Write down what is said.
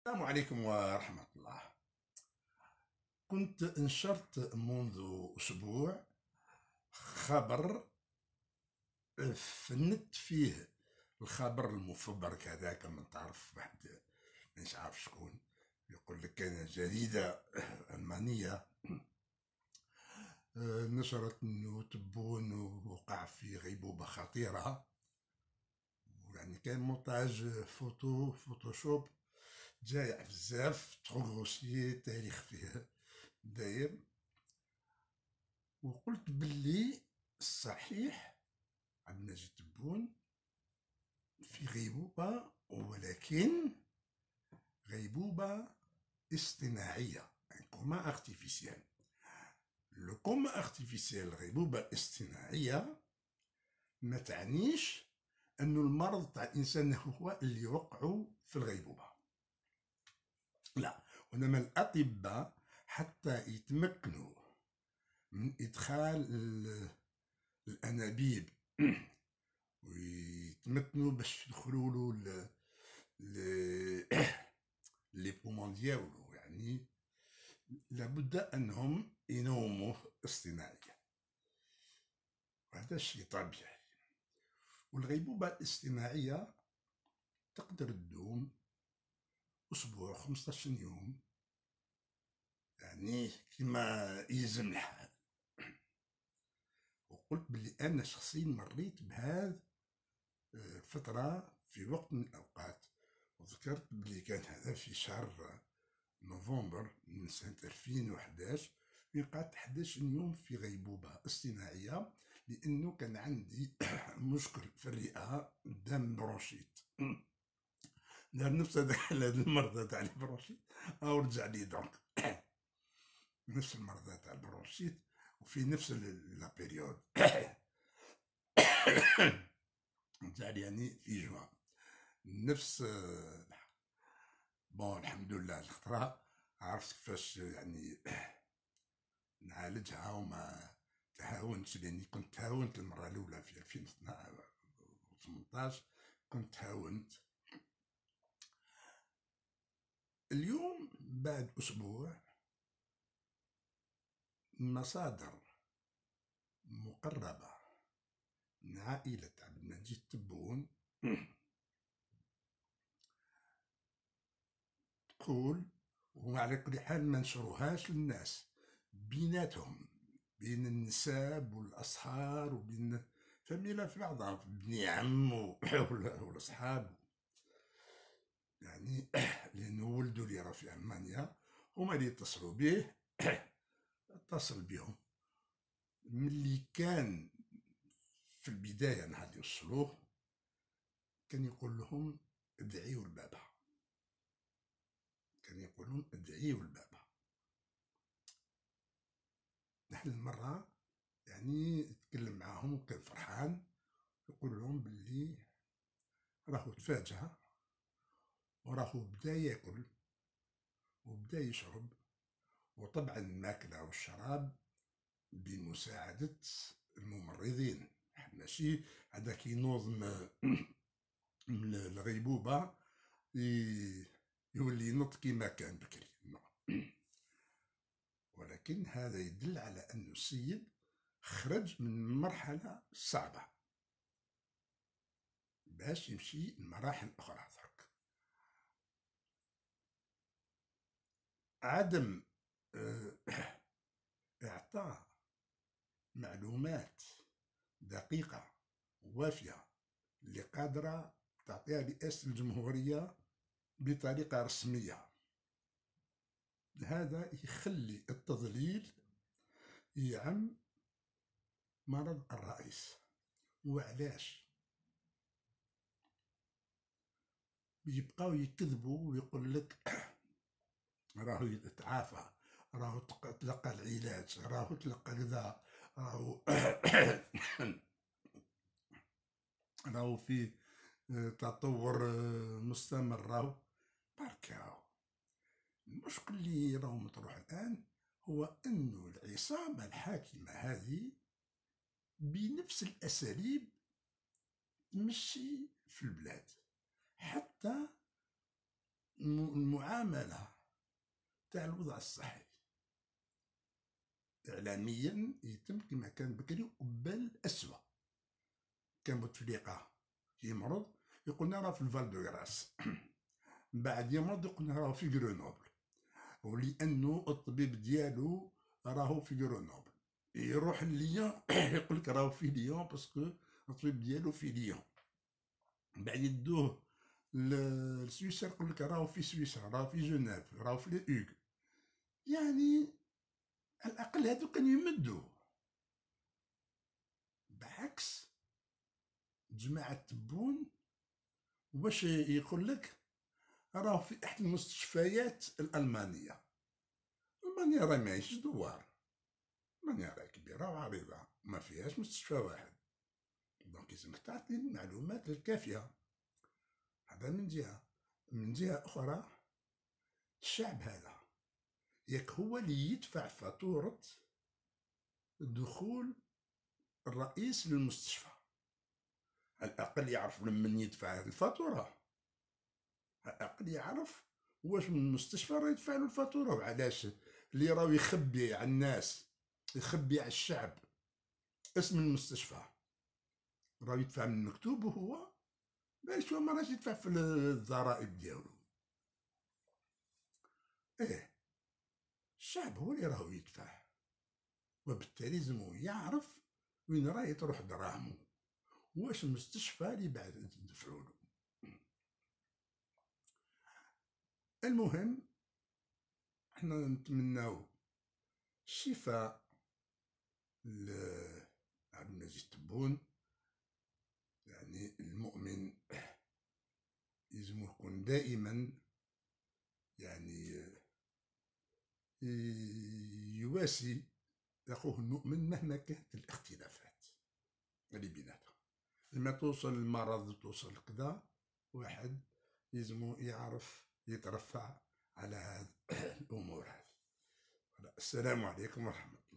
السلام عليكم ورحمة الله كنت نشرت منذ أسبوع خبر فنت فيه الخبر المفبرك هذاك من تعرف واحد مش عارف شكون يقول لك كان جريدة ألمانية آه، نشرت انه تبون وقع في غيبوبة خطيرة يعني كان مونتاج فوتو فوتوشوب جايع بزاف روسي تاريخ فيها دايم وقلت باللي الصحيح عندنا الناجي تبون في غيبوبة ولكن غيبوبة اصطناعية ان كوما ارتيفيسيال لو كوما ارتيفيسيال غيبوبة اصطناعية ما تعنيش انه المرض تاع الانسان هو اللي وقعوا في الغيبوبة لا وإنما الأطباء حتى يتمكنوا من إدخال الأنابيب ويتمكنوا باش يدخلوا له لي بومون ديالو يعني لابد انهم ينوموه اصطناعيا وهذا الشيء طبيعي والغيبوبه الاصطناعيه تقدر تدوم اسبوع 15 يوم يعني كما يلزم الحال وقلت بلي انا شخصيا مريت بهذا آه، فترة في وقت من الاوقات وذكرت بلي كان هذا في شهر نوفمبر من سنة 2011 وين قعدت 11 يوم في غيبوبة اصطناعية لأنه كان عندي مشكل في الرئة دم برونشيت دار نفس هذا المرضى تاع البرونشيت او رجع لي دونك نفس المرضى تاع البرونشيت وفي نفس لا بيريود رجع لي يعني في جوان نفس بون الحمد لله الخطره عرفت كيفاش يعني نعالجها وما تهاونتش لاني كنت تهاونت المره الاولى في 2018 كنت تهاونت اليوم بعد أسبوع مصادر مقربة من عائلة عبد المجيد تبون تقول على كل حال ما نشروهاش للناس بيناتهم بين النساب والأصهار وبين فميلة في بعضها بني عمو ولا أصحابه يعني في المانيا هما اللي يتصلوا به اتصل بهم ملي كان في البدايه نهار اللي وصلوه كان يقول لهم ادعيوا البابا كان يقول لهم ادعيوا البابا نحن المره يعني تكلم معاهم وكان فرحان يقول لهم باللي راهو تفاجأ وراهو بدا ياكل وبدأ يشرب وطبعا الماكلة والشراب بمساعدة الممرضين ماشي هذا كينوض من الغيبوبة يولي ينط كيما كان بكري ولكن هذا يدل على أن السيد خرج من مرحلة صعبة باش يمشي لمراحل أخرى عدم آه، إعطاء معلومات دقيقة وافية اللي قادرة تعطيها رئاسة الجمهورية بطريقة رسمية هذا يخلي التضليل يعم مرض الرئيس وعلاش يبقاو يكذبوا ويقول لك راهو تعافى راهو تلقى العلاج راهو تلقى كذا راهو راهو في تطور مستمر راهو بركاو المشكل اللي راهو مطروح الان هو انه العصابه الحاكمه هذه بنفس الاساليب مشي في البلاد حتى المعامله تاع الوضع الصحي اعلاميا يتم كما كان بكري قبل اسوا كان بوتفليقه يمرض يقولنا راه في الفال دو غراس بعد يمرض يقولنا راه في غرونوبل ولانه الطبيب ديالو راهو في غرونوبل يروح لليون يقول لك راهو في ليون باسكو الطبيب ديالو في ليون من بعد يدوه لسويسرا يقول لك راهو في سويسرا راهو في جنيف راهو في اوغ يعني على الاقل هادو كان يمدوا بعكس جماعه تبون وباش يقول لك راه في احد المستشفيات الالمانيه المانيا راه ماهيش دوار المانيا راه كبيره وعريضه ما فيهاش مستشفى واحد دونك لازمك تعطي المعلومات الكافيه هذا من جهه من جهه اخرى الشعب هذا ياك هو اللي يدفع فاتورة دخول الرئيس للمستشفى على الأقل يعرف لمن يدفع الفاتورة على الأقل يعرف واش من المستشفى راه يدفع له الفاتورة وعلاش اللي راهو يخبي على الناس يخبي على الشعب اسم المستشفى راه يدفع من مكتوبه هو باش هو ما يدفع في الضرائب ديالو ايه الشعب هو اللي راهو يدفع وبالتالي لازم يعرف وين راهي تروح دراهمو واش المستشفى اللي بعد تدفعوا له المهم احنا نتمناو الشفاء لعبد المجيد تبون يعني المؤمن يجب يكون دائما يعني يواسي أخوه المؤمن مهما كانت الاختلافات اللي بيناتهم لما توصل المرض توصل كذا واحد يزمو يعرف يترفع على هذه الأمور هذه السلام عليكم ورحمة الله